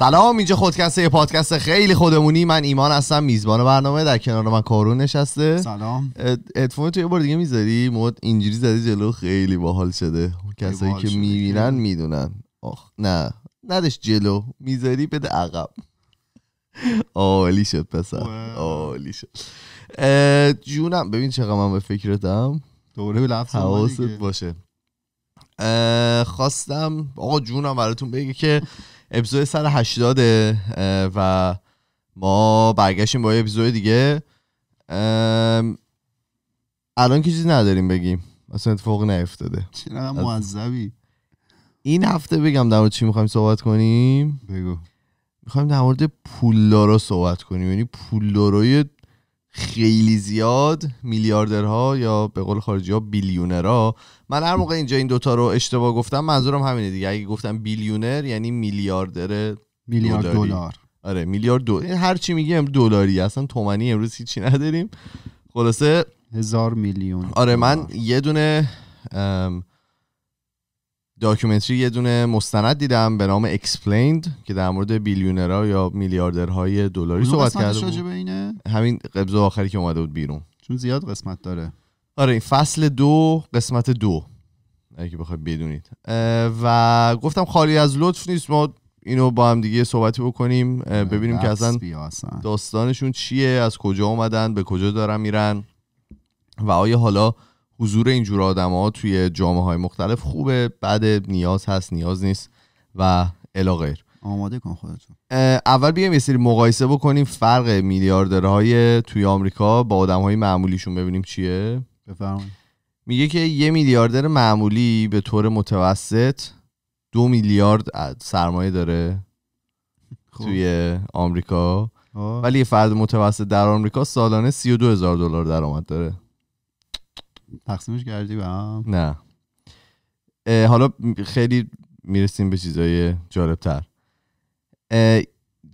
سلام اینجا خودکسته پادکست خیلی خودمونی من ایمان هستم میزبان برنامه در کنار من کارون نشسته سلام ادفون تو یه بار دیگه میذاری مود اینجوری زدی جلو خیلی باحال شده کسایی که میبینن میدونن آخ نه ندش جلو میذاری بده عقب عالی شد پسر عالی شد جونم ببین چقدر من به فکرتم دوره به حواست باشه خواستم آقا جونم براتون بگه که اپیزود 180 و ما برگشتیم با یه اپیزود دیگه الان که چیزی نداریم بگیم اصلا اتفاق نیفتاده چرا معذبی این هفته بگم در مورد چی میخوایم صحبت کنیم بگو میخوایم در مورد پولدارا صحبت کنیم یعنی پولدارای خیلی زیاد میلیاردرها یا به قول خارجی ها بیلیونرها من هر موقع اینجا این دوتا رو اشتباه گفتم منظورم همینه دیگه اگه گفتم بیلیونر یعنی میلیاردر میلیارد دلار آره میلیارد دلار یعنی هر چی میگیم دلاری اصلا تومانی امروز هیچی نداریم خلاصه هزار میلیون آره من یه دونه داکیومنتری یه دونه مستند دیدم به نام اکسپلیند که در مورد بیلیونرها یا میلیاردرهای دلاری صحبت کرده بود همین قبضه آخری که اومده بود بیرون چون زیاد قسمت داره آره این فصل دو قسمت دو اگه بخواید بدونید و گفتم خالی از لطف نیست ما اینو با هم دیگه صحبتی بکنیم ببینیم که اصلا داستانشون چیه از کجا اومدن به کجا دارن میرن و آیا حالا حضور اینجور آدم ها توی جامعه های مختلف خوبه بعد نیاز هست نیاز نیست و الاغیر. آماده کن خودتون اول بیایم یه سری مقایسه بکنیم فرق میلیاردرهای توی آمریکا با آدم های معمولیشون ببینیم چیه بفرمایید میگه که یه میلیاردر معمولی به طور متوسط دو میلیارد سرمایه داره خب. توی آمریکا ولی یه فرد متوسط در آمریکا سالانه 32 هزار دلار درآمد داره تقسیمش کردی به هم نه حالا خیلی میرسیم به چیزای تر.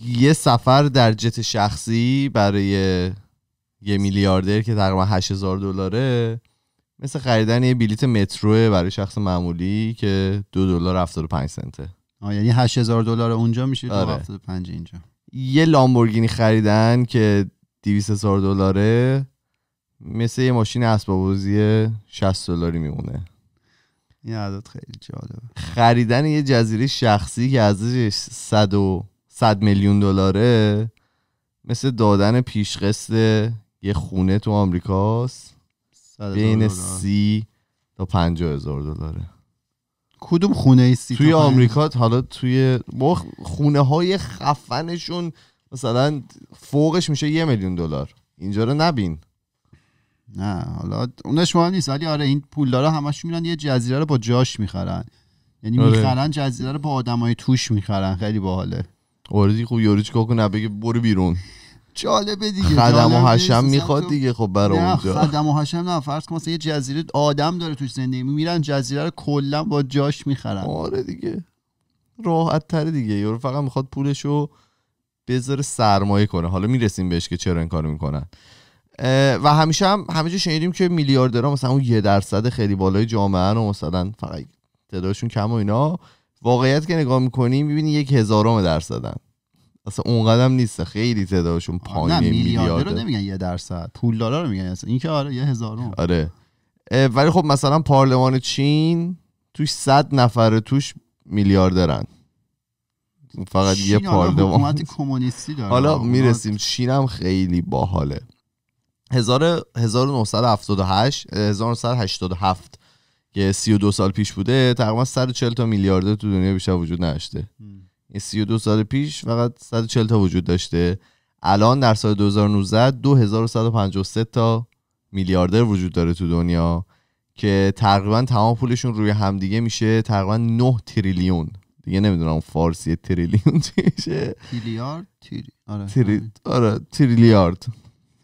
یه سفر در جت شخصی برای یه میلیاردر که تقریبا 8000 دلاره مثل خریدن یه بلیت مترو برای شخص معمولی که دو دلار 75 سنته آه یعنی 8000 دلار اونجا میشه آره. 75 اینجا یه لامبورگینی خریدن که 200000 دلاره مثل یه ماشین اسباب بازی 60 دلاری میمونه این عدد خیلی جالبه خریدن یه جزیره شخصی که ازش 100 و 100 میلیون دلاره مثل دادن پیشقسط یه خونه تو آمریکاست بین سی تا پنجا هزار دلاره کدوم خونه ای سی توی آمریکا حالا توی خونه های خفنشون مثلا فوقش میشه یه میلیون دلار اینجا رو نبین نه حالا اونش مهم نیست ولی آره این پول داره همش میرن یه جزیره رو با جاش میخرن یعنی آره. میخرن جزیره رو با آدمای توش میخرن خیلی باحاله آره خوب یوریج چیکار کنه بگه برو بیرون جالبه دیگه خدم و حشم میخواد دیگه خب برای اونجا خدم و حشم نه فرض کن مثلا یه جزیره آدم داره توش زندگی میرن جزیره رو کلا با جاش میخرن آره دیگه راحت تر دیگه یورو فقط میخواد پولشو بذاره سرمایه کنه حالا میرسیم بهش که چرا این کارو میکنن و همیشه هم همه جا شنیدیم که میلیاردرها مثلا اون یه درصد خیلی بالای جامعه رو مثلا فقط تعدادشون کم و اینا واقعیت که نگاه میکنیم میبینی یک هزارم درصدن اصلا اون قدم نیست خیلی تعدادشون پایین میلیارد رو نمیگن یه درصد دلار رو میگن اصلا این که آره یه هزارم آره ولی خب مثلا پارلمان چین توش 100 نفر توش میلیاردرن فقط یه پارلمان حکومت کمونیستی داره حالا میرسیم چین هم خیلی باحاله 1978 1987 که 32 سال پیش بوده تقریبا 140 تا میلیارد تو دنیا بیشتر وجود نداشته این 32 سال پیش فقط 140 تا وجود داشته الان در سال 2019 2153 تا میلیاردر وجود داره تو دنیا که تقریبا تمام پولشون روی همدیگه میشه تقریبا 9 تریلیون دیگه نمیدونم فارسی تریلیون چیشه تریلیارد تری... آره. تری... آره, آره، تریلیارد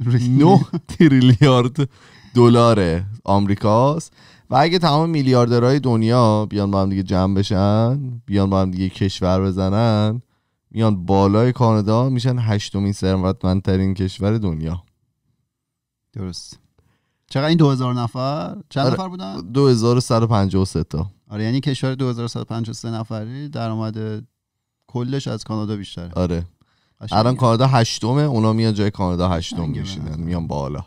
9 تریلیارد دلار آمریکاست و اگه تمام میلیاردرهای دنیا بیان با هم دیگه جمع بشن بیان با هم دیگه کشور بزنن میان بالای کانادا میشن هشتمین ثروتمندترین کشور دنیا درست چقدر این 2000 نفر چند آره نفر بودن 2153 تا آره یعنی کشور 2153 نفری درآمد کلش از کانادا بیشتره آره الان کانادا هشتمه اونا میان جای کانادا هشتم میشینن میان بالا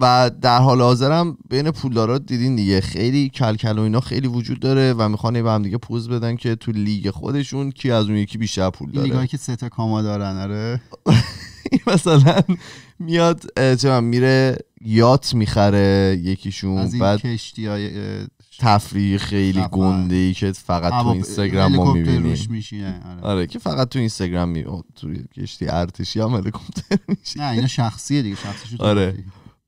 و در حال حاضرم بین پولدارا دیدین دیگه خیلی کلکل و اینا خیلی وجود داره و میخوان به هم دیگه پوز بدن که تو لیگ خودشون کی از اون یکی بیشتر پول داره لیگایی که سه تا کاما دارن آره مثلا میاد چه میره یات میخره یکیشون از این بعد کشتی های تفریح خیلی گنده ای که فقط تو اینستاگرام رو میبینی آره. آره. که فقط تو اینستاگرام می تو کشتی ارتشی هم هلیکوپتر میشه نه اینا شخصیه دیگه شخصی آره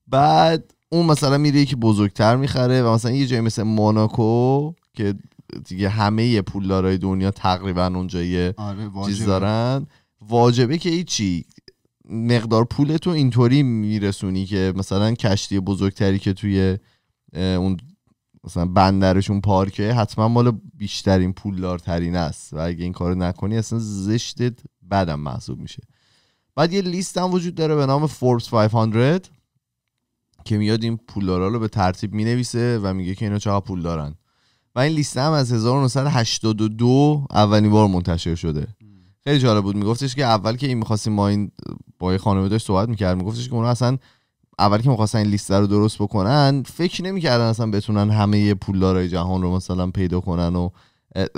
بعد اون مثلا میره که بزرگتر میخره و مثلا یه جایی مثل موناکو که دیگه همه پولدارای دنیا تقریبا اونجا یه آره، چیز دارن واجبه که هیچی مقدار پول تو اینطوری میرسونی که مثلا کشتی بزرگتری که توی اون مثلا بندرشون پارکه حتما مال بیشترین پولدارترین است و اگه این کارو نکنی اصلا زشتت بدم محسوب میشه بعد یه لیست هم وجود داره به نام فوربس 500 که میاد این پولدارا رو به ترتیب مینویسه و میگه که اینا چقدر پول دارن و این لیست هم از 1982 اولین بار منتشر شده خیلی جالب بود میگفتش که اول که این میخواستیم ما این با یه خانم داشت صحبت میکرد میگفتش که اونا اصلا اول که میخواستن این لیست رو درست بکنن فکر نمیکردن اصلا بتونن همه پولدارای جهان رو مثلا پیدا کنن و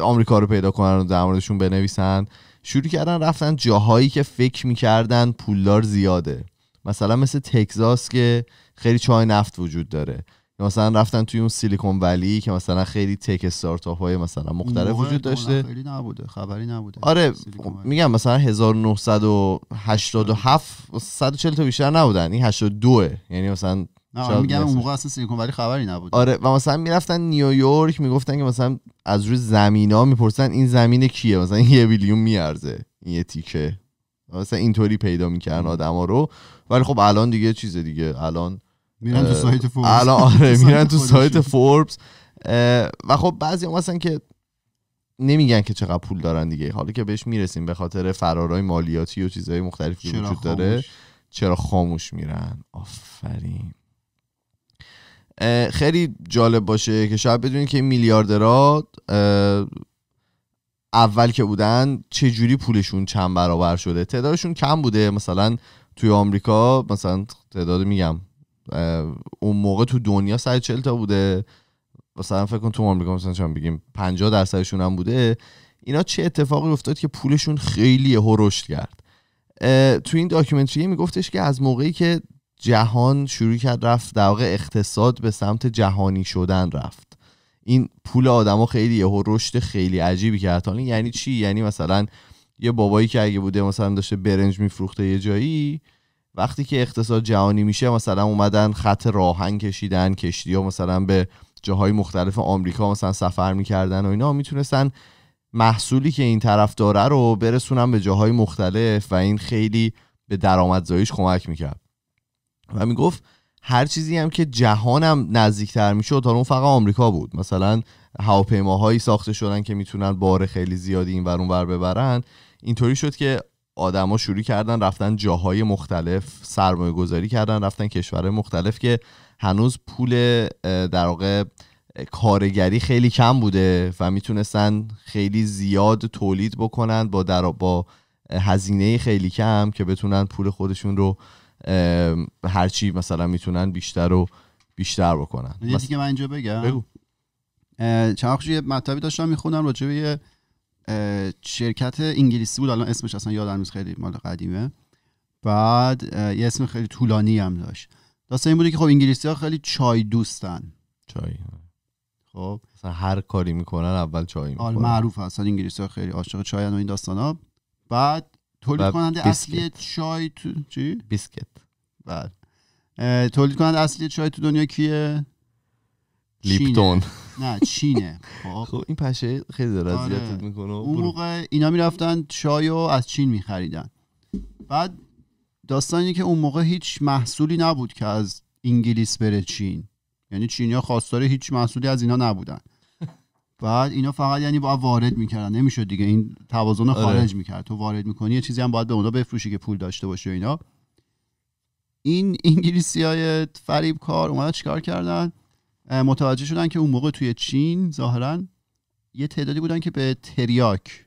آمریکا رو پیدا کنن و در موردشون بنویسن شروع کردن رفتن جاهایی که فکر میکردن پولدار زیاده مثلا مثل تگزاس که خیلی چای نفت وجود داره مثلا رفتن توی اون سیلیکون ولی که مثلا خیلی تک استارتاپ های مثلا مختلف وجود داشته خیلی نبوده خبری نبوده آره میگم مثلا 1987 140 تا بیشتر نبودن این 82 یعنی مثلا نه آره، میگم اون موقع اصلا سیلیکون ولی خبری نبود آره و مثلا میرفتن نیویورک میگفتن که مثلا از روی زمینا میپرسن این زمین کیه مثلا یه بیلیون میارزه این یه تیکه مثلا اینطوری پیدا میکردن آدما رو ولی خب الان دیگه چیز دیگه الان میرن تو سایت فوربس آره میرن تو سایت فوربس و خب بعضی هم هستن که نمیگن که چقدر پول دارن دیگه حالا که بهش میرسیم به خاطر فرارهای مالیاتی و چیزهای مختلفی که وجود داره چرا خاموش میرن آفرین خیلی جالب باشه که شاید بدونید که میلیاردرات اول که بودن چه جوری پولشون چند برابر شده تعدادشون کم بوده مثلا توی آمریکا مثلا تعداد میگم اون موقع تو دنیا 140 تا بوده مثلا فکر کن تو آمریکا مثلا چون بگیم 50 درصدشون هم بوده اینا چه اتفاقی افتاد که پولشون خیلی هرشت کرد تو این داکیومنتری میگفتش که از موقعی که جهان شروع کرد رفت در واقع اقتصاد به سمت جهانی شدن رفت این پول آدما خیلی یهو رشد خیلی عجیبی کرد یعنی چی یعنی مثلا یه بابایی که اگه بوده مثلا داشته برنج میفروخته یه جایی وقتی که اقتصاد جهانی میشه مثلا اومدن خط راهن کشیدن کشتی ها مثلا به جاهای مختلف آمریکا مثلا سفر میکردن و اینا میتونستن محصولی که این طرف داره رو برسونن به جاهای مختلف و این خیلی به درآمدزاییش کمک میکرد و میگفت هر چیزی هم که جهانم نزدیکتر میشد تا اون فقط آمریکا بود مثلا هواپیماهایی ساخته شدن که میتونن بار خیلی زیادی این ور بر ببرن اینطوری شد که آدما شروع کردن رفتن جاهای مختلف سرمایه گذاری کردن رفتن کشورهای مختلف که هنوز پول در واقع کارگری خیلی کم بوده و میتونستن خیلی زیاد تولید بکنن با در... با هزینه خیلی کم که بتونن پول خودشون رو هرچی مثلا میتونن بیشتر رو بیشتر بکنن یه دیگه من اینجا بگم بگو چند یه مطبی داشتم میخونم راجبه شرکت انگلیسی بود الان اسمش اصلا یادم نیست خیلی مال قدیمه بعد یه اسم خیلی طولانی هم داشت داستان این بوده که خب انگلیسی ها خیلی چای دوستن چای خب اصلا هر کاری میکنن اول چای میکنن آره، معروف اصلا انگلیسی ها خیلی عاشق چای و این داستان ها بعد تولید کننده اصلی چای تو چی بیسکت بعد تولید کننده اصلی چای تو دنیا کیه لیپتون نه چینه خب. خب این پشه خیلی داره آره. میکنه اون موقع اینا میرفتن چای رو از چین میخریدن بعد داستانی که اون موقع هیچ محصولی نبود که از انگلیس بره چین یعنی چینیا خواستار هیچ محصولی از اینا نبودن بعد اینا فقط یعنی با وارد میکردن نمیشد دیگه این توازن آره. خارج میکرد تو وارد میکنی یه چیزی هم باید به اونا بفروشی که پول داشته باشه اینا این انگلیسی های فریب کار اومدن چیکار کردن متوجه شدن که اون موقع توی چین ظاهرا یه تعدادی بودن که به تریاک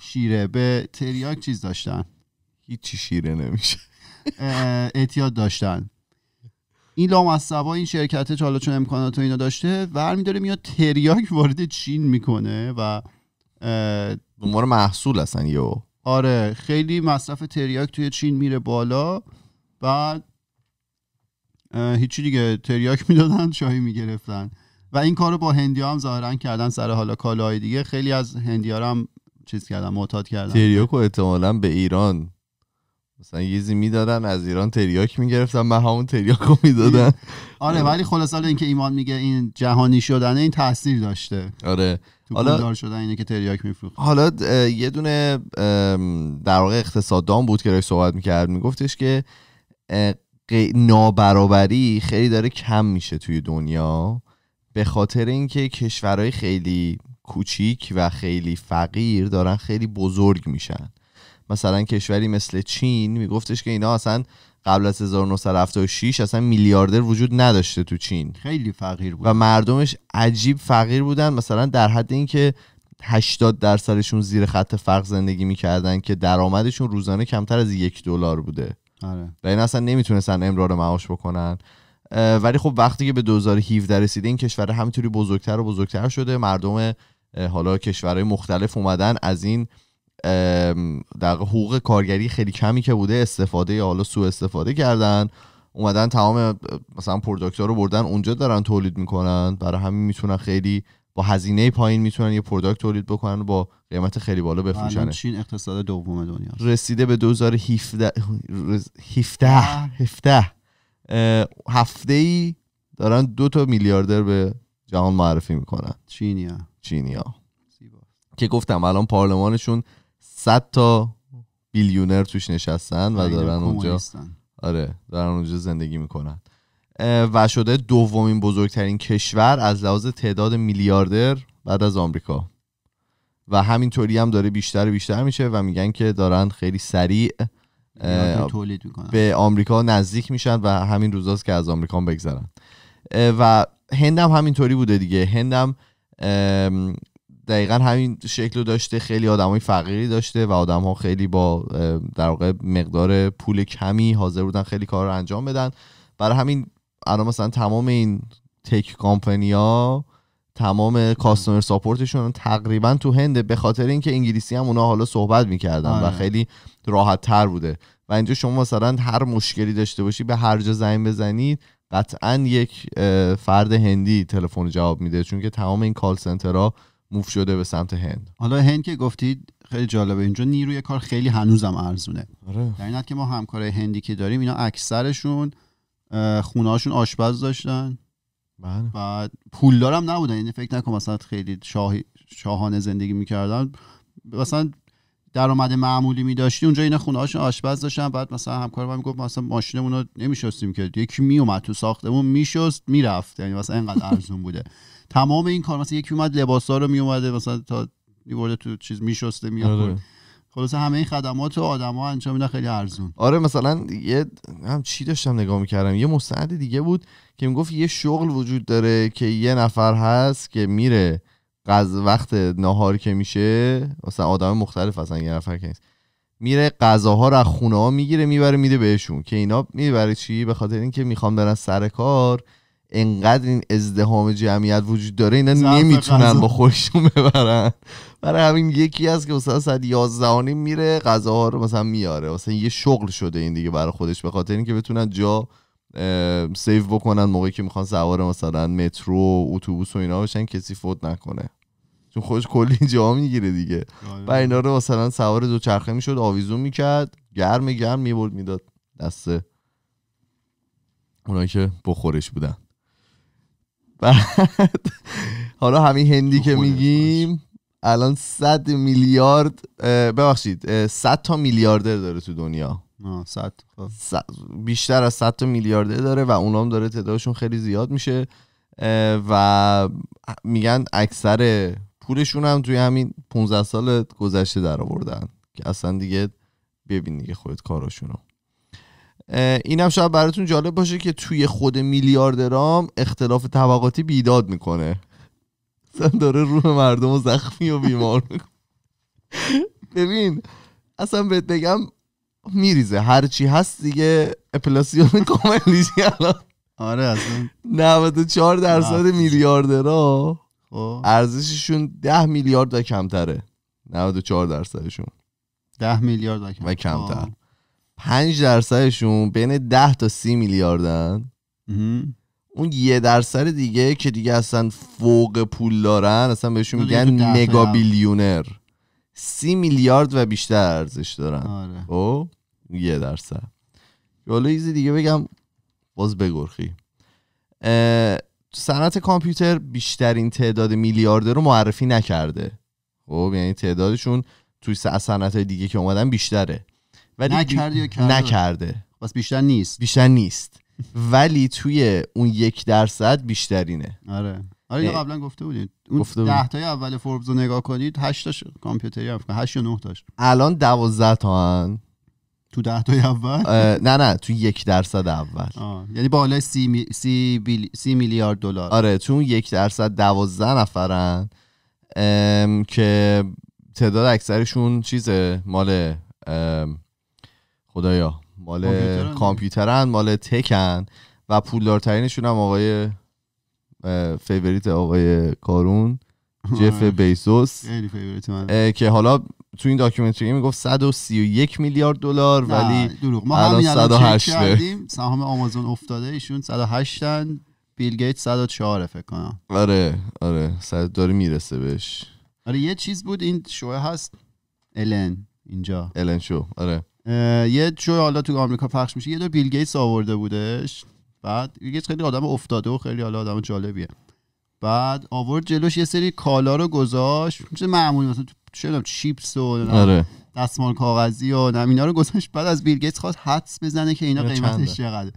شیره به تریاک چیز داشتن هیچی شیره نمیشه اعتیاد داشتن این لامصبا این شرکت حالا چون امکانات اینا داشته برمیداره میاد تریاک وارد چین میکنه و دنبال محصول هستن یو آره خیلی مصرف تریاک توی چین میره بالا بعد هیچی دیگه تریاک میدادن چای میگرفتن و این رو با هندی هم ظاهرا کردن سر حالا کالاهای دیگه خیلی از هندی ها هم چیز کردن معتاد کردن تریاکو احتمالا به ایران مثلا یزی میدادن از ایران تریاک میگرفتن من همون تریاکو میدادن آره ولی خلاصه اینکه ایمان میگه این جهانی شدن این تاثیر داشته آره حالا شدن اینه که تریاک میفروخت حالا یه دونه در واقع اقتصاددان بود که راش صحبت میکرد میگفتش که نابرابری خیلی داره کم میشه توی دنیا به خاطر اینکه کشورهای خیلی کوچیک و خیلی فقیر دارن خیلی بزرگ میشن مثلا کشوری مثل چین میگفتش که اینا اصلا قبل از 1976 اصلا میلیاردر وجود نداشته تو چین خیلی فقیر بود و مردمش عجیب فقیر بودن مثلا در حد اینکه 80 درصدشون زیر خط فقر زندگی میکردن که درآمدشون روزانه کمتر از یک دلار بوده آره و یعنی این اصلا نمیتونستن امرار معاش بکنن ولی خب وقتی که به 2017 رسیده این کشور همینطوری بزرگتر و بزرگتر شده مردم حالا کشورهای مختلف اومدن از این در حقوق کارگری خیلی کمی که بوده استفاده یا حالا سوء استفاده کردن اومدن تمام مثلا ها رو بردن اونجا دارن تولید میکنن برای همین میتونن خیلی با هزینه پایین میتونن یه پروداکت تولید بکنن و با قیمت خیلی بالا بفروشن چین اقتصاد دوم دنیا رسیده به 2017 17 هفته ای دارن دو تا میلیاردر به جهان معرفی میکنن چینیا چینیا که گفتم الان پارلمانشون 100 تا بیلیونر توش نشستن و دارن اونجا آره دارن اونجا زندگی میکنن و شده دومین بزرگترین کشور از لحاظ تعداد میلیاردر بعد از آمریکا و همینطوری هم داره بیشتر و بیشتر میشه و میگن که دارن خیلی سریع به آمریکا نزدیک میشن و همین روزاست که از آمریکا بگذرن و هندم همینطوری بوده دیگه هندم دقیقا همین شکل رو داشته خیلی آدم های فقیری داشته و آدم ها خیلی با در واقع مقدار پول کمی حاضر بودن خیلی کار رو انجام بدن برای همین الان مثلا تمام این تک ها تمام کاستومر ساپورتشون تقریبا تو هنده به خاطر اینکه انگلیسی هم اونا حالا صحبت میکردن و آره. خیلی راحت تر بوده و اینجا شما مثلا هر مشکلی داشته باشی به هر جا زنگ بزنید قطعا یک فرد هندی تلفن جواب میده چون که تمام این کال سنترها موف شده به سمت هند حالا هند که گفتید خیلی جالبه اینجا نیروی کار خیلی هنوزم ارزونه آره. در که ما همکارای هندی که داریم اینا اکثرشون خونه آشپز داشتن بله. بعد پولدار هم نبودن یعنی فکر نکن مثلا خیلی شاهانه زندگی میکردن مثلا درآمد معمولی می اونجا اینا خونه آشپز داشتن بعد مثلا همکار من میگفت مثلا ماشینمون رو نمیشستیم که یکی میومد تو ساختمون میشست میرفت یعنی مثلا اینقدر ارزون بوده تمام این کار مثلا یکی اومد لباسا رو میومده مثلا تا میبرده تو چیز میشسته میاد. آره. خلاصه همه این خدمات آدم ها انجام میدن خیلی ارزون آره مثلا یه هم چی داشتم نگاه میکردم یه مستند دیگه بود که میگفت یه شغل وجود داره که یه نفر هست که میره قز وقت ناهار که میشه مثلا آدم مختلف اصلا یه نفر که نیست میره غذاها رو از خونه ها میگیره میبره میده بهشون که اینا میبره چی به خاطر اینکه میخوام برن سر کار انقدر این ازدهام جمعیت وجود داره اینا نمیتونن با خودشون ببرن برای همین یکی از که مثلا ساعت 11 میره غذاها رو مثلا میاره مثلا یه شغل شده این دیگه برای خودش به خاطر اینکه بتونن جا سیو بکنن موقعی که میخوان سوار مثلا مترو اتوبوس و اینا بشن کسی فوت نکنه چون خودش کلی جا میگیره دیگه آره. و اینا رو مثلا سوار دوچرخه میشد آویزون میکرد گرم گرم میبرد میداد دسته اونایی که بخورش بودن بعد حالا همین هندی که میگیم الان صد میلیارد ببخشید صد تا میلیاردر داره تو دنیا خب. صد. بیشتر از صد تا میلیاردر داره و اونام داره تعدادشون خیلی زیاد میشه و میگن اکثر پولشون هم توی همین 15 سال گذشته در آوردن که اصلا دیگه ببین دیگه خودت کاراشونو اینم شاید براتون جالب باشه که توی خود میلیاردرام اختلاف طبقاتی بیداد میکنه داره روح مردم و زخمی و بیمار میکنه ببین اصلا بهت بگم میریزه هرچی هست دیگه اپلاسیون کاملی الان آره اصلا 94 درصد میلیاردرا خب. ارزششون 10 میلیارد و کمتره 94 درصدشون 10 میلیارد و کمتر 5 درصدشون بین 10 تا 30 میلیاردن اون یه درصد دیگه که دیگه اصلا فوق پول دارن اصلا بهشون میگن مگا بیلیونر سی میلیارد و بیشتر ارزش دارن آره. او خب؟ یه درصد حالا ایزی دیگه بگم باز بگرخی تو صنعت کامپیوتر بیشترین تعداد میلیاردر رو معرفی نکرده خب یعنی تعدادشون توی صنعت دیگه که اومدن بیشتره ولی نکرده کرده نکرده بس بیشتر نیست بیشتر نیست ولی توی اون یک درصد بیشترینه آره آره قبلا گفته بودید اون اول فوربز رو نگاه کنید کامپیوتری افکن هشت یا نه تاش الان دوازده تا هن تو 10 اول نه نه تو یک درصد اول یعنی بالای سی, میلیارد دلار آره تو اون یک درصد 12 نفرن که تعداد اکثرشون چیزه مال خدایا مال کامپیوترن مال تکن و پولدارترینشون هم آقای فیوریت آقای کارون جف بیسوس که حالا تو این داکیومنتری میگفت 131 میلیارد دلار ولی دروغ. ما الان 108 سهام آمازون افتاده ایشون 108 ان بیل گیت 104 فکر کنم آره آره داره میرسه بهش آره یه چیز بود این شوه هست الن اینجا الن شو آره یه جوی حالا تو آمریکا پخش میشه یه دور بیل گیتس آورده بودش بعد بیل خیلی آدم افتاده و خیلی حالا آدم جالبیه بعد آورد جلوش یه سری کالا رو گذاشت میشه معمولی مثلا چیپس و آره. دستمال کاغذی و اینا رو گذاشت بعد از بیل گیتس خواست حدس بزنه که اینا قیمتش چقدر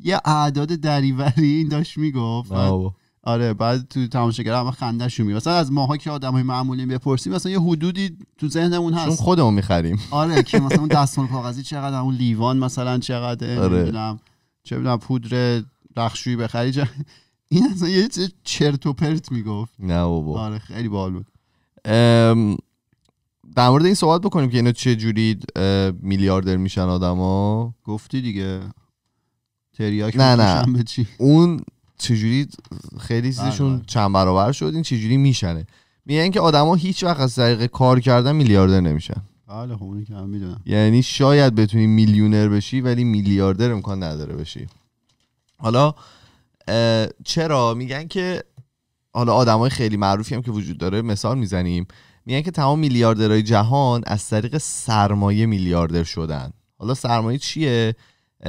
یه اعداد دریوری این داشت میگفت آره بعد تو تماشاگرا هم خندهشون می مثلا از ماها که آدمای معمولی بپرسیم مثلا یه حدودی تو ذهنمون هست چون خودمون میخریم آره که مثلا دستمال کاغذی چقدر اون لیوان مثلا چقدر آره. چه میدونم پودر رخشویی بخری این اصلا یه چرت و پرت میگفت نه بابا آره خیلی باحال بود ام... در مورد این صحبت بکنیم که اینا چه جوری میلیاردر میشن آدما گفتی دیگه تریاک نه نه اون چجوری خیلی بله، چیزشون بله. چند برابر شد این چجوری میشنه میگن که آدما هیچ وقت از طریق کار کردن میلیاردر نمیشن بله خب که میدونم یعنی شاید بتونی میلیونر بشی ولی میلیاردر امکان نداره بشی حالا چرا میگن که حالا های خیلی معروفی هم که وجود داره مثال میزنیم میگن که تمام میلیاردرهای جهان از طریق سرمایه میلیاردر شدن حالا سرمایه چیه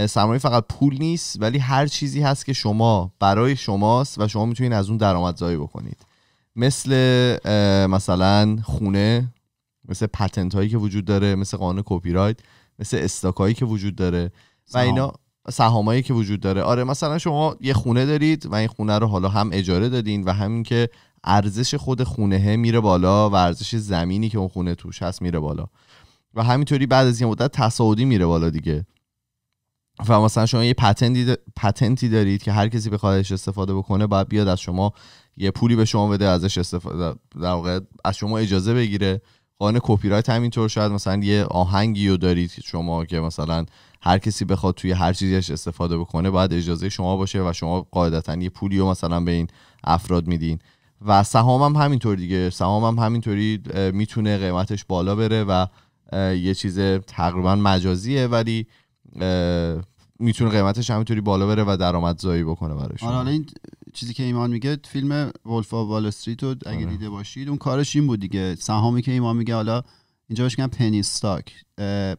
سرمایه فقط پول نیست ولی هر چیزی هست که شما برای شماست و شما میتونید از اون درآمدزایی بکنید مثل مثلا خونه مثل پتنت هایی که وجود داره مثل قانون کپی رایت مثل استاک هایی که وجود داره و اینا سهامایی که وجود داره آره مثلا شما یه خونه دارید و این خونه رو حالا هم اجاره دادین و همین که ارزش خود خونه میره بالا و ارزش زمینی که اون خونه توش هست میره بالا و همینطوری بعد از یه مدت تصاعدی میره بالا دیگه و مثلا شما یه پتنتی, پتنتی دارید که هر کسی بخوادش استفاده بکنه باید بیاد از شما یه پولی به شما بده ازش استفاده در واقع از شما اجازه بگیره قانون کپی رایت همینطور شاید مثلا یه آهنگی رو دارید شما که مثلا هر کسی بخواد توی هر چیزیش استفاده بکنه باید اجازه شما باشه و شما قاعدتا یه پولی رو مثلا به این افراد میدین و سهام هم همینطور دیگه سهام هم همینطوری میتونه قیمتش بالا بره و یه چیز تقریبا مجازیه ولی میتونه قیمتش همینطوری بالا بره و درآمدزایی بکنه براش آره، حالا این چیزی که ایمان میگه فیلم ولف آف وال استریت رو اگه آره. دیده باشید اون کارش این بود دیگه سهامی که ایمان میگه حالا اینجا بهش میگن پنی استاک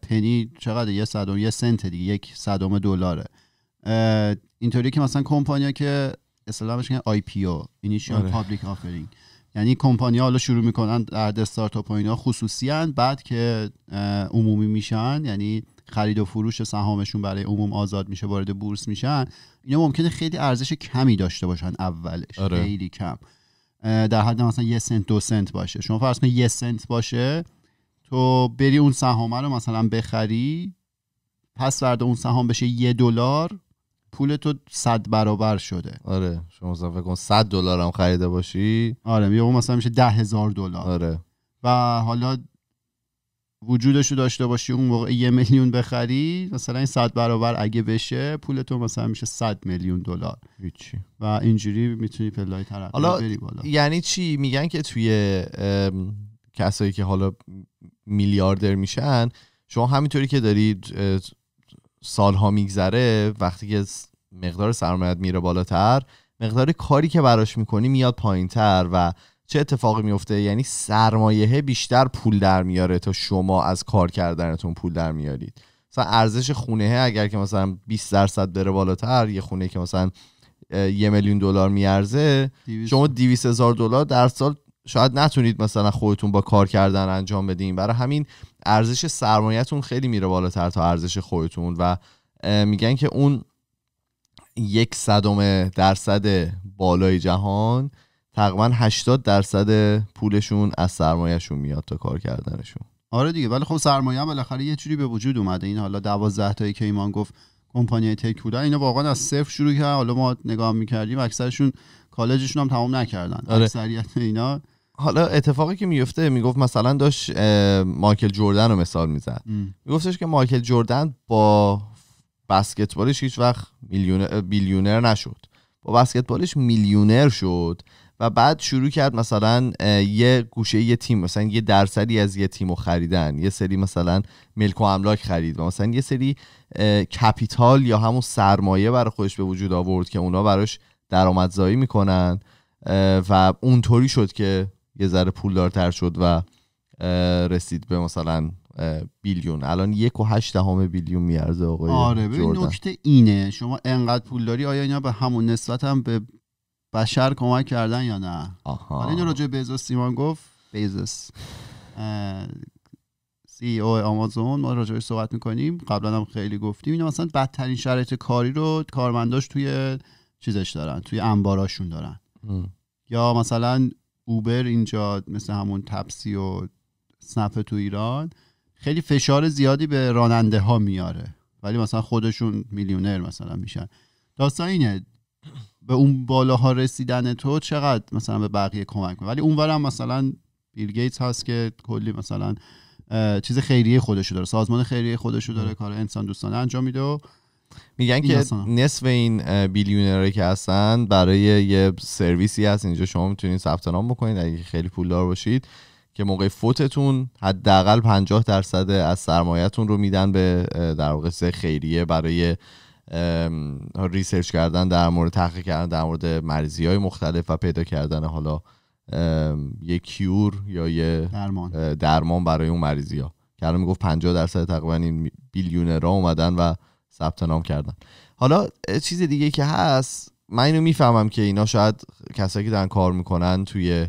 پنی چقدر یه صدم یه سنت دیگه یک صدم دلاره اینطوری که مثلا کمپانیا که اصطلاحا بهش میگن آی پی او اینیشیال پابلیک آفرینگ یعنی ها حالا شروع میکنن در استارتاپ و اینا خصوصی بعد که عمومی میشن یعنی خرید و فروش سهامشون برای عموم آزاد میشه وارد بورس میشن اینا ممکنه خیلی ارزش کمی داشته باشن اولش آره. خیلی کم در حد مثلا یه سنت دو سنت باشه شما فرض کن یه سنت باشه تو بری اون سهام رو مثلا بخری پس ورده اون سهام بشه یه دلار پول تو صد برابر شده آره شما مثلا فکر کن 100 دلار هم خریده باشی آره یا مثلا میشه ده هزار دلار آره و حالا وجودش رو داشته باشی اون موقع یه میلیون بخری مثلا این صد برابر اگه بشه پول تو مثلا میشه صد میلیون دلار و اینجوری میتونی پلای طرف حالا بری بالا یعنی چی میگن که توی کسایی که حالا میلیاردر میشن شما همینطوری که دارید سالها میگذره وقتی که مقدار سرمایت میره بالاتر مقدار کاری که براش میکنی میاد تر و چه اتفاقی میفته یعنی سرمایه بیشتر پول در میاره تا شما از کار کردنتون پول در میارید مثلا ارزش خونه اگر که مثلا 20 درصد بره بالاتر یه خونه که مثلا یه میلیون دلار میارزه شما 200 هزار دلار در سال شاید نتونید مثلا خودتون با کار کردن انجام بدین برای همین ارزش سرمایهتون خیلی میره بالاتر تا ارزش خودتون و میگن که اون یک صدم درصد بالای جهان تقریبا 80 درصد پولشون از سرمایهشون میاد تا کار کردنشون آره دیگه ولی خب سرمایه بالاخره یه جوری به وجود اومده این حالا 12 تایی که ایمان گفت کمپانی تک بودن اینا واقعا از صفر شروع کرد حالا ما نگاه میکردیم اکثرشون کالجشون هم تمام نکردن آره. اکثریت اینا حالا اتفاقی که میفته میگفت مثلا داشت مایکل جردن رو مثال میزد میگفتش که مایکل جردن با بسکتبالش هیچ وقت میلیونر بیلیونر نشد با بسکتبالش میلیونر شد و بعد شروع کرد مثلا یه گوشه یه تیم مثلا یه درصدی از یه تیم رو خریدن یه سری مثلا ملک و املاک خرید و مثلا یه سری کپیتال یا همون سرمایه برای خودش به وجود آورد که اونا براش درآمدزایی میکنن و اونطوری شد که یه ذره پولدارتر شد و رسید به مثلا بیلیون الان یک و هشت دهم بیلیون میارزه آقای آره ببین نکته اینه شما انقدر پولداری داری آیا اینا به همون نسبت هم به بشر کمک کردن یا نه آها. حالا اینو راجع بیزوس سیمان گفت بیزوس سی او آمازون ما راجعش صحبت میکنیم قبلا هم خیلی گفتیم اینا مثلا بدترین شرایط کاری رو کارمنداش توی چیزش دارن توی انباراشون دارن یا مثلا اوبر اینجا مثل همون تپسی و سنپ تو ایران خیلی فشار زیادی به راننده ها میاره ولی مثلا خودشون میلیونر مثلا میشن داستان اینه به اون بالاها رسیدن تو چقدر مثلا به بقیه کمک کنه ولی اونورم مثلا بیل گیتس هست که کلی مثلا چیز خیریه خودشو داره سازمان خیریه خودشو داره کار انسان دوستانه انجام میده میگن که نصف این بیلیونره که هستن برای یه سرویسی هست اینجا شما میتونید ثبت نام بکنید اگه خیلی پولدار باشید که موقع فوتتون حداقل 50 درصد از سرمایهتون رو میدن به در واقع خیریه برای ریسرچ کردن در مورد تحقیق کردن در مورد مریضی های مختلف و پیدا کردن حالا یه کیور یا یه درمان, درمان برای اون مریضی ها که الان میگفت 50 درصد تقریبا این بیلیونرها اومدن و ثبت نام کردن حالا چیز دیگه که هست من اینو میفهمم که اینا شاید کسایی که دارن کار میکنن توی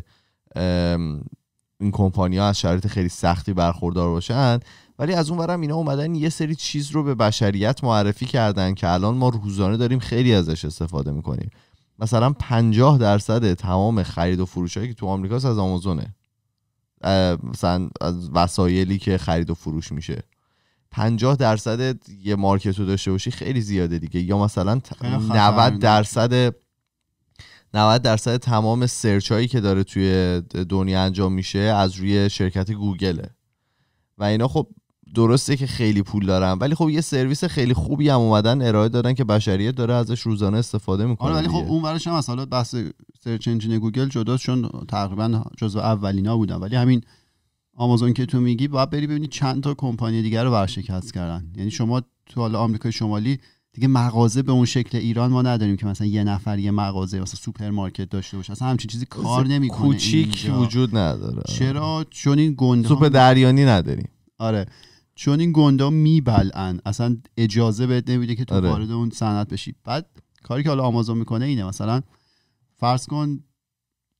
این کمپانی ها از شرایط خیلی سختی برخوردار باشن ولی از اونورم اینا اومدن یه سری چیز رو به بشریت معرفی کردن که الان ما روزانه داریم خیلی ازش استفاده میکنیم مثلا 50 درصد تمام خرید و فروش هایی که تو آمریکاست از آمازونه مثلا از وسایلی که خرید و فروش میشه 50 درصد یه مارکت رو داشته باشی خیلی زیاده دیگه یا مثلا 90 درصد 90 درصد تمام سرچ هایی که داره توی دنیا انجام میشه از روی شرکت گوگله و اینا خب درسته که خیلی پول دارن ولی خب یه سرویس خیلی خوبی هم اومدن ارائه دادن که بشریت داره ازش روزانه استفاده میکنه آره ولی خب اون ورش هم مثلا بحث سرچ انجین گوگل جداست چون تقریبا جزو اولینا بودن ولی همین آمازون که تو میگی باید بری ببینی چند تا کمپانی دیگر رو ورشکست کردن یعنی شما تو حالا آمریکای شمالی دیگه مغازه به اون شکل ایران ما نداریم که مثلا یه نفر یه مغازه مثلا سوپرمارکت داشته باشه اصلا همچین چیزی کار نمیکنه کوچیک وجود نداره چرا چون این سوپ دریانی نداریم آره چون این گندا میبلن اصلا اجازه بهت نمیده که تو آره. وارد اون صنعت بشی بعد کاری که حالا آمازون میکنه اینه مثلا فرض کن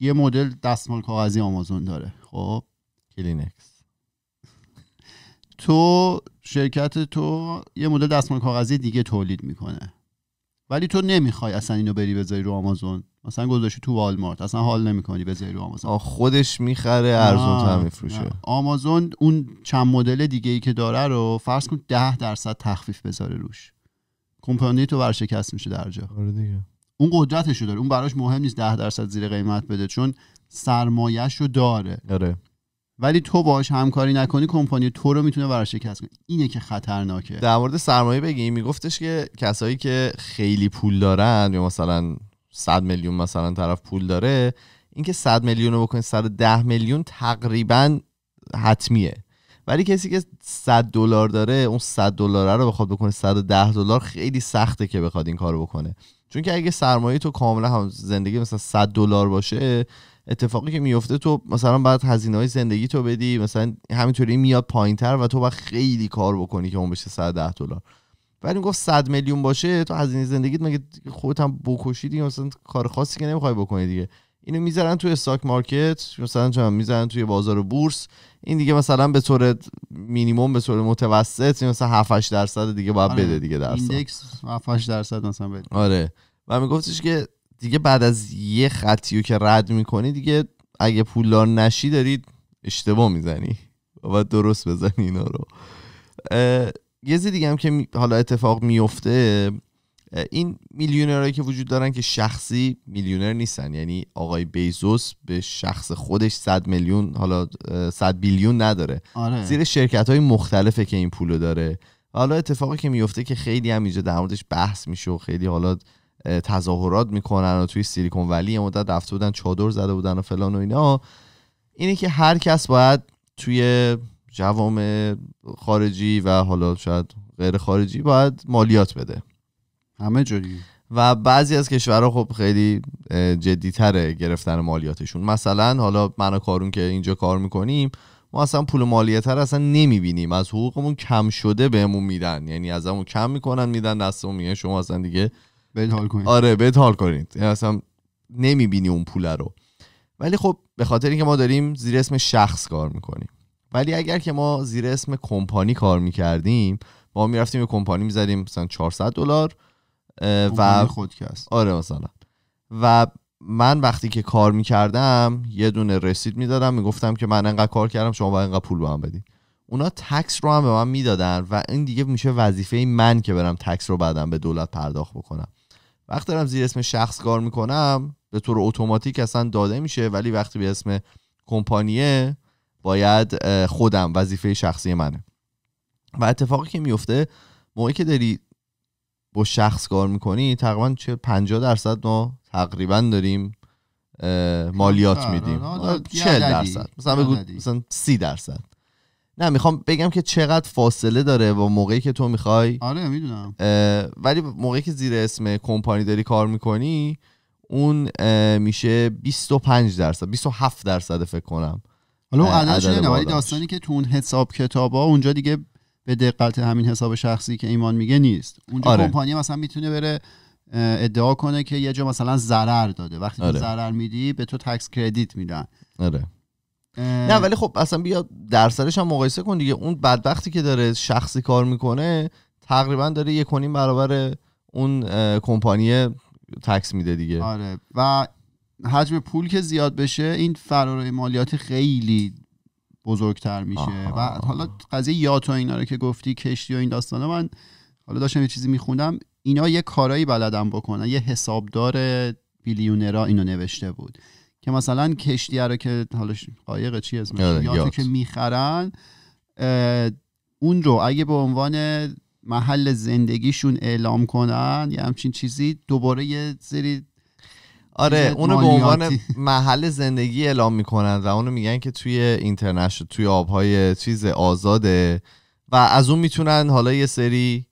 یه مدل دستمال کاغذی آمازون داره خب کلینکس تو شرکت تو یه مدل دستمال کاغذی دیگه تولید میکنه ولی تو نمیخوای اصلا اینو بری بذاری رو آمازون مثلا گذاشتی تو والمارت اصلا حال نمیکنی به زیر آمازون خودش میخره ارزون تر میفروشه آمازون اون چند مدل دیگه ای که داره رو فرض کن 10 درصد تخفیف بذاره روش کمپانی تو ورشکست میشه در جا آره دیگه اون قدرتشو داره اون براش مهم نیست 10 درصد زیر قیمت بده چون سرمایهشو داره آره ولی تو باش همکاری نکنی کمپانی تو رو میتونه ورشکست کنه اینه که خطرناکه در مورد سرمایه بگیم میگفتش که کسایی که خیلی پول دارن یا مثلا 100 میلیون مثلا طرف پول داره اینکه 100 میلیون رو بکنی 110 میلیون تقریبا حتمیه ولی کسی که 100 دلار داره اون 100 دلار رو بخواد بکنه 110 دلار خیلی سخته که بخواد این کارو بکنه چون که اگه سرمایه تو کاملا هم زندگی مثلا 100 دلار باشه اتفاقی که میفته تو مثلا بعد هزینه های زندگی تو بدی مثلا همینطوری میاد پایینتر و تو باید خیلی کار بکنی که اون بشه 110 دلار ولی گفت 100 میلیون باشه تو هزینه زندگیت مگه خودت هم بکشی دیگه مثلا کار خاصی که نمیخوای بکنی دیگه اینو میذارن تو استاک مارکت مثلا چم میذارن توی بازار بورس این دیگه مثلا به طور مینیمم به طور متوسط مثلا 7 8 درصد دیگه باید آره، بده دیگه درصد ایندکس 7 8 درصد مثلا بده آره و میگفتش که دیگه بعد از یه خطیو که رد میکنی دیگه اگه پولدار نشی دارید اشتباه میزنی و درست بزنی اینا رو یه دیگه هم که حالا اتفاق میفته این میلیونرهایی که وجود دارن که شخصی میلیونر نیستن یعنی آقای بیزوس به شخص خودش 100 میلیون حالا 100 بیلیون نداره آره. زیر شرکت های مختلفه که این پولو داره حالا اتفاقی که میفته که خیلی هم اینجا در موردش بحث میشه و خیلی حالا تظاهرات میکنن و توی سیلیکون ولی یه مدت رفته بودن چادر زده بودن و فلان و اینا اینه که هر کس باید توی جوام خارجی و حالا شاید غیر خارجی باید مالیات بده همه جوری و بعضی از کشورها خب خیلی جدیتره گرفتن مالیاتشون مثلا حالا من کارون که اینجا کار میکنیم ما اصلا پول مالیات رو اصلا نمیبینیم از حقوقمون کم شده بهمون میدن یعنی از همون کم میکنن میدن دستمون میگن شما اصلا دیگه حال کنید آره حال کنید یعنی اصلا نمیبینی اون پول رو ولی خب به خاطر اینکه ما داریم زیر اسم شخص کار میکنیم ولی اگر که ما زیر اسم کمپانی کار میکردیم ما میرفتیم به کمپانی میزدیم مثلا 400 دلار و خودکست آره مثلا و من وقتی که کار میکردم یه دونه رسید میدادم میگفتم که من انقدر کار کردم شما باید انقدر پول به من بدید اونا تکس رو هم به من میدادن و این دیگه میشه وظیفه من که برم تکس رو بعدم به دولت پرداخت بکنم وقتی دارم زیر اسم شخص کار میکنم به طور اتوماتیک اصلا داده میشه ولی وقتی به اسم کمپانیه باید خودم وظیفه شخصی منه و اتفاقی که میفته موقعی که داری با شخص کار میکنی تقریبا چه 50 درصد ما تقریبا داریم مالیات آره، میدیم 40 آره، آره، درصد مثلا بگو مثلا 30 درصد نه میخوام بگم که چقدر فاصله داره با موقعی که تو میخوای آره میدونم ولی موقعی که زیر اسم کمپانی داری کار میکنی اون میشه 25 درصد 27 درصد فکر کنم حالا اون عدد ولی داستانی که تو اون حساب کتابا اونجا دیگه به دقت همین حساب شخصی که ایمان میگه نیست اونجا آره. کمپانی مثلا میتونه بره ادعا کنه که یه جا مثلا ضرر داده وقتی تو آره. ضرر میدی به تو تکس کردیت میدن آره نه ولی خب اصلا بیا سرش هم مقایسه کن دیگه اون بدبختی که داره شخصی کار میکنه تقریبا داره یک برابر اون کمپانی تکس میده دیگه آره و حجم پول که زیاد بشه این فرار مالیات خیلی بزرگتر میشه و حالا قضیه یات و اینا رو که گفتی کشتی و این داستانه من حالا داشتم یه چیزی میخوندم اینا یه کارایی بلدن بکنن یه حسابدار بیلیونرا اینو نوشته بود که مثلا کشتی رو که حالا قایق چی اسمش آره، یاتو که میخرن اون رو اگه به عنوان محل زندگیشون اعلام کنن یه همچین چیزی دوباره یه سری آره اونو به عنوان محل زندگی اعلام میکنن و اونو میگن که توی اینترنشنال توی آبهای چیز آزاده و از اون میتونن حالا یه سری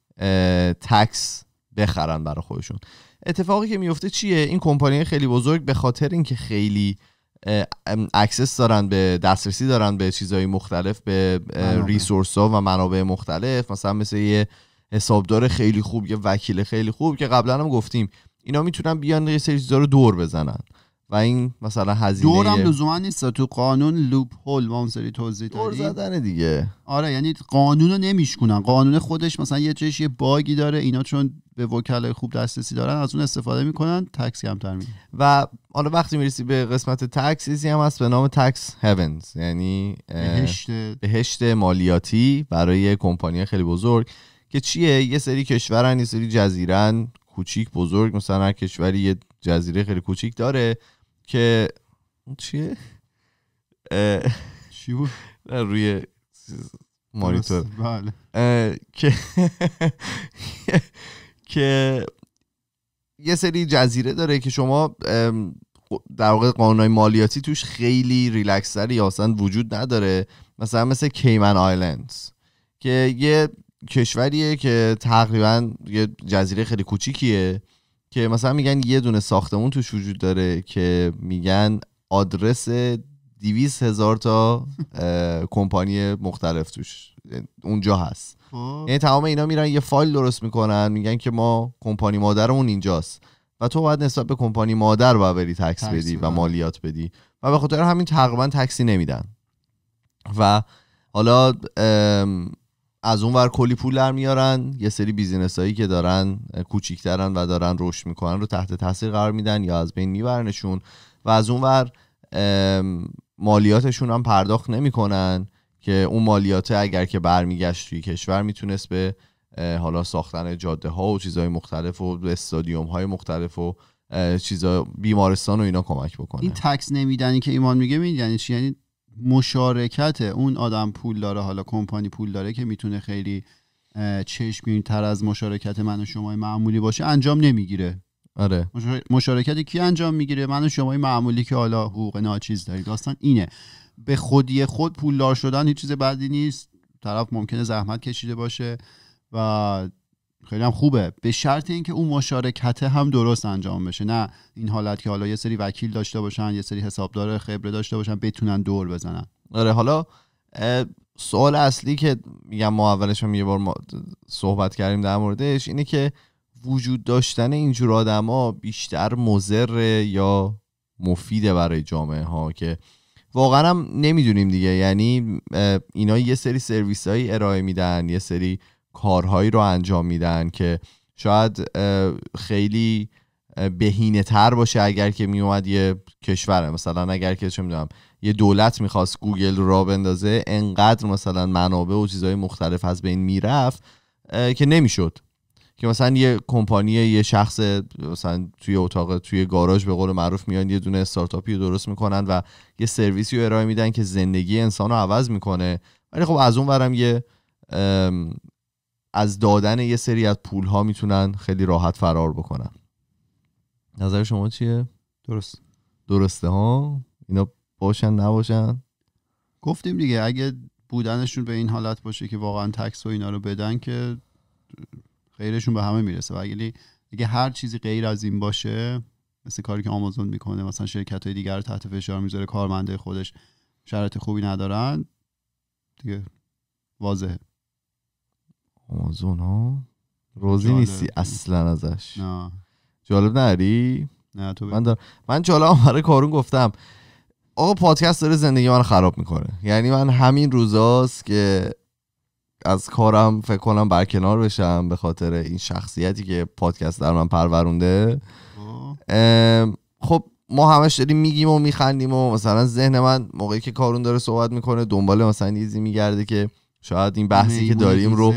تکس بخرن برای خودشون اتفاقی که میفته چیه این کمپانی خیلی بزرگ به خاطر اینکه خیلی اکسس دارن به دسترسی دارن به چیزهای مختلف به ریسورس ها و منابع مختلف مثلا مثل یه حسابدار خیلی خوب یه وکیل خیلی خوب که قبلا هم گفتیم اینا میتونن بیان یه سری چیزا رو دور بزنن و این مثلا هزینه هم لزوما نیست تو قانون لوپ هول و اون سری توضیح دور زدن دیگه آره یعنی قانون رو نمیشکنن قانون خودش مثلا یه چش یه باگی داره اینا چون به وکلای خوب دسترسی دارن از اون استفاده میکنن تکس کمتر میدن و حالا وقتی میرسی به قسمت تکس ایزی هم هست به نام تکس هیونز یعنی بهشت بهشت مالیاتی برای کمپانی خیلی بزرگ که چیه یه سری کشورن یه سری جزیرن کوچیک بزرگ مثلا هر کشوری یه جزیره خیلی کوچیک داره که چیه چی بود روی مانیتور بله که که یه سری جزیره داره که شما در واقع قانونهای مالیاتی توش خیلی ریلکس یا اصلا وجود نداره مثلا مثل کیمن آیلندز که یه کشوریه که تقریبا یه جزیره خیلی کوچیکیه که مثلا میگن یه دونه ساختمون توش وجود داره که میگن آدرس دیویس هزار تا کمپانی مختلف توش اونجا هست خب. یعنی تمام اینا میرن یه فایل درست میکنن میگن که ما کمپانی مادرمون اینجاست و تو باید نسبت به کمپانی مادر باید بری تکس بدی و مالیات بدی و به خاطر همین تقریبا تکسی نمیدن و حالا از اون ور کلی پول میارن یه سری بیزینس هایی که دارن کوچیکترن و دارن رشد میکنن رو تحت تاثیر قرار میدن یا از بین میبرنشون و از اون ور مالیاتشون هم پرداخت نمیکنن که اون مالیات اگر که برمیگشت توی کشور میتونست به حالا ساختن جاده ها و چیزهای مختلف و استادیوم های مختلف و چیزا بیمارستان و اینا کمک بکنه این تکس نمیدنی که ایمان میگه میدنی یعنی مشارکت اون آدم پول داره حالا کمپانی پول داره که میتونه خیلی چشم تر از مشارکت من و شما معمولی باشه انجام نمیگیره آره مشارکت کی انجام میگیره من و شما معمولی که حالا حقوق ناچیز دارید داستان اینه به خودی خود پولدار شدن هیچ چیز بدی نیست طرف ممکنه زحمت کشیده باشه و خیلی هم خوبه به شرط اینکه اون مشارکته هم درست انجام بشه نه این حالت که حالا یه سری وکیل داشته باشن یه سری حسابدار خبره داشته باشن بتونن دور بزنن آره حالا سوال اصلی که میگم ما اولش هم یه بار صحبت کردیم در موردش اینه که وجود داشتن اینجور آدما بیشتر مضر یا مفیده برای جامعه ها که واقعا هم نمیدونیم دیگه یعنی اینا یه سری سرویس ارائه میدن یه سری کارهایی رو انجام میدن که شاید خیلی بهینه تر باشه اگر که میومد یه کشور مثلا اگر که چه میدونم یه دولت میخواست گوگل رو را بندازه انقدر مثلا منابع و چیزهای مختلف از بین میرفت که نمیشد که مثلا یه کمپانی یه شخص مثلا توی اتاق توی گاراژ به قول معروف میان یه دونه استارتاپی رو درست میکنن و یه سرویسی رو ارائه میدن که زندگی انسان رو عوض میکنه ولی خب از اون یه از دادن یه سری از پول ها میتونن خیلی راحت فرار بکنن نظر شما چیه درست درسته ها اینا باشن نباشن گفتیم دیگه اگه بودنشون به این حالت باشه که واقعا تکس و اینا رو بدن که خیرشون به همه میرسه و اگه اگه هر چیزی غیر از این باشه مثل کاری که آمازون میکنه مثلا شرکت های دیگر تحت فشار میذاره کارمنده خودش شرط خوبی ندارن دیگه واضحه آمازون ها روزی نیستی اصلا ازش نه جالب نری نه تو من, دار... من جالب برای کارون گفتم آقا پادکست داره زندگی من خراب میکنه یعنی من همین روزاست که از کارم فکر کنم برکنار بشم به خاطر این شخصیتی که پادکست در من پرورونده خب, خب ما همش داریم میگیم و میخندیم و مثلا ذهن من موقعی که کارون داره صحبت میکنه دنبال مثلا یه میگرده که شاید این بحثی که داریم رو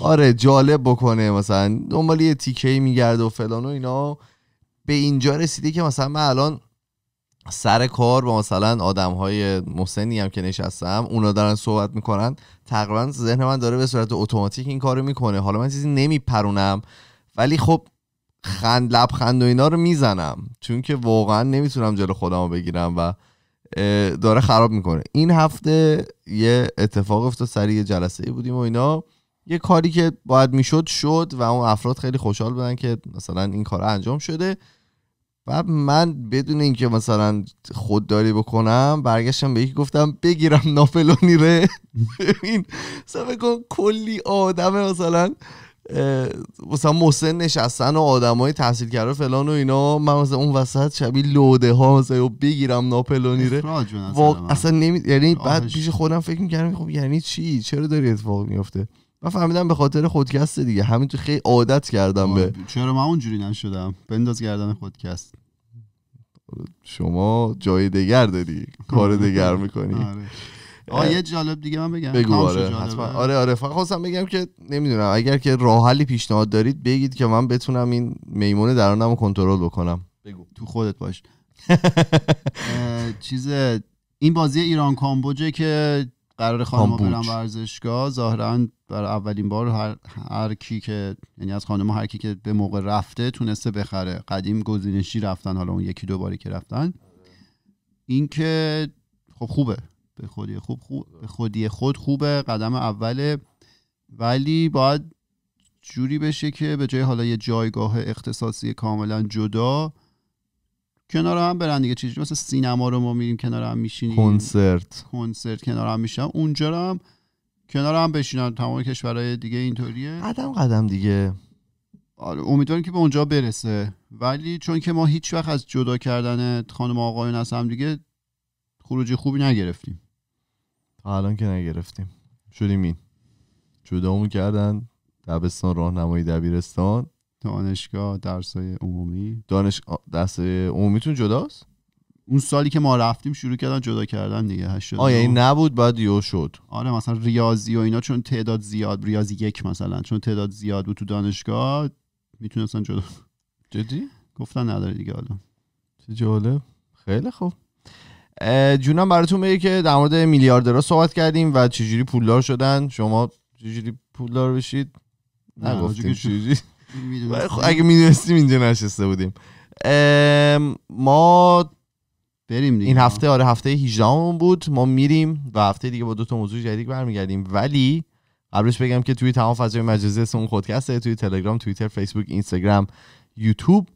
آره جالب بکنه مثلا دنبال یه تیکه میگرده و فلان و اینا به اینجا رسیده که مثلا من الان سر کار با مثلا آدم های محسنی هم که نشستم اونا دارن صحبت میکنن تقریبا ذهن من داره به صورت اتوماتیک این کارو میکنه حالا من چیزی نمیپرونم ولی خب خند لبخند و اینا رو میزنم چون که واقعا نمیتونم جلو خودم بگیرم و داره خراب میکنه این هفته یه اتفاق افتاد سری جلسه ای بودیم و اینا یه کاری که باید میشد شد و اون افراد خیلی خوشحال بودن که مثلا این کار انجام شده و من بدون اینکه مثلا خودداری بکنم برگشتم به یکی گفتم بگیرم ناپلونی ره ببین کن کلی آدم مثلا مثلا محسن نشستن و های تحصیل کرده فلان و اینا من مثلا اون وسط شبیه لوده ها مثلا بگیرم ناپلونی و اصلا نمی یعنی بعد پیش خودم فکر میکردم خب یعنی چی چرا داری اتفاق میفته من فهمیدم به خاطر خودکست دیگه همینطور خیلی عادت کردم به چرا من اونجوری نشدم بنداز گردن خودکست شما جای دگر داری کار دگر میکنی آره. یه جالب دیگه من بگم بگو آره،, آره آره آره فقط خواستم بگم که نمیدونم اگر که راه حلی پیشنهاد دارید بگید که من بتونم این میمون درونم رو کنترل بکنم بگو تو خودت باش چیز این بازی ایران کامبوج که قرار خانم ورزشگاه ظاهرا بر اولین بار هر, هر کی که یعنی از خانم هر کی که به موقع رفته تونسته بخره قدیم گزینشی رفتن حالا اون یکی دوباره که رفتن اینکه خب خوبه به خودی خوب خوب خودی خود خوبه قدم اوله ولی باید جوری بشه که به جای حالا یه جایگاه اختصاصی کاملا جدا کنار هم برن دیگه چیزی مثل سینما رو ما میریم کنار هم میشینیم کنسرت کنسرت کنار هم میشن اونجا هم کنار هم بشینن تمام کشورهای دیگه اینطوریه قدم قدم دیگه آره امیدواریم که به اونجا برسه ولی چون که ما هیچ وقت از جدا کردن خانم آقایون از هم دیگه خروجی خوبی نگرفتیم الان که نگرفتیم شدیم این جدامون کردن دبستان راهنمایی دبیرستان دانشگاه درسای عمومی دانش درسای عمومیتون جداست اون سالی که ما رفتیم شروع کردن جدا کردن دیگه هشت آیا این یعنی نبود بعد یو شد آره مثلا ریاضی و اینا چون تعداد زیاد ریاضی یک مثلا چون تعداد زیاد بود تو دانشگاه میتونستن جدا جدی گفتن نداره دیگه حالا چه جالب خیلی خوب جونم براتون بگه که در مورد میلیاردرها صحبت کردیم و چجوری پولدار شدن شما چجوری پولدار بشید نگفتیم خب، اگه میدونستیم اینجا نشسته بودیم ما بریم دیگه این هفته آره هفته 18 بود ما میریم و هفته دیگه با دو تا موضوع جدید برمیگردیم ولی قبلش بگم که توی تمام فضای مجازی اسم اون پادکست توی تلگرام توییتر فیسبوک اینستاگرام یوتیوب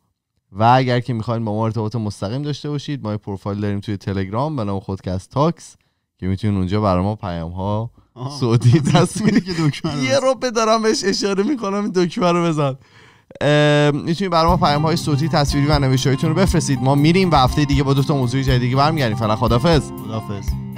و اگر که میخواین با ما ارتباط مستقیم داشته باشید ما پروفایل داریم توی تلگرام به نام خودکست تاکس که میتونید اونجا برای ما پیام ها صوتی تصویری که دکمه یه رو دارم بهش اشاره میکنم این دکمه رو بزن میتونید برای ما پیام های صوتی تصویری و نوشتاریتون رو بفرستید ما میریم و هفته دیگه با دو تا موضوع جدیدی برمیگردیم فعلا خدافظ خدافظ